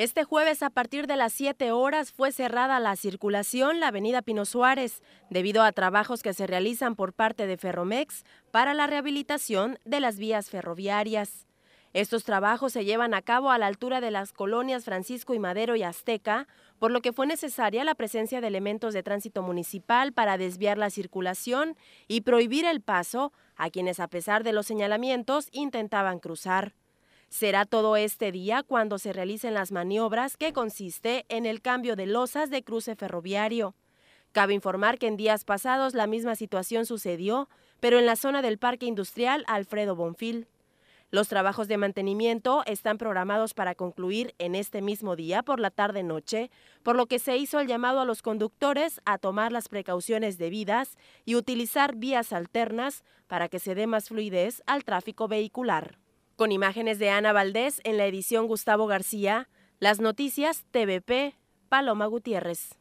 Este jueves a partir de las 7 horas fue cerrada la circulación la avenida Pino Suárez debido a trabajos que se realizan por parte de Ferromex para la rehabilitación de las vías ferroviarias. Estos trabajos se llevan a cabo a la altura de las colonias Francisco y Madero y Azteca, por lo que fue necesaria la presencia de elementos de tránsito municipal para desviar la circulación y prohibir el paso a quienes a pesar de los señalamientos intentaban cruzar. Será todo este día cuando se realicen las maniobras que consiste en el cambio de losas de cruce ferroviario. Cabe informar que en días pasados la misma situación sucedió, pero en la zona del Parque Industrial Alfredo Bonfil. Los trabajos de mantenimiento están programados para concluir en este mismo día por la tarde-noche, por lo que se hizo el llamado a los conductores a tomar las precauciones debidas y utilizar vías alternas para que se dé más fluidez al tráfico vehicular. Con imágenes de Ana Valdés en la edición Gustavo García, las noticias TVP, Paloma Gutiérrez.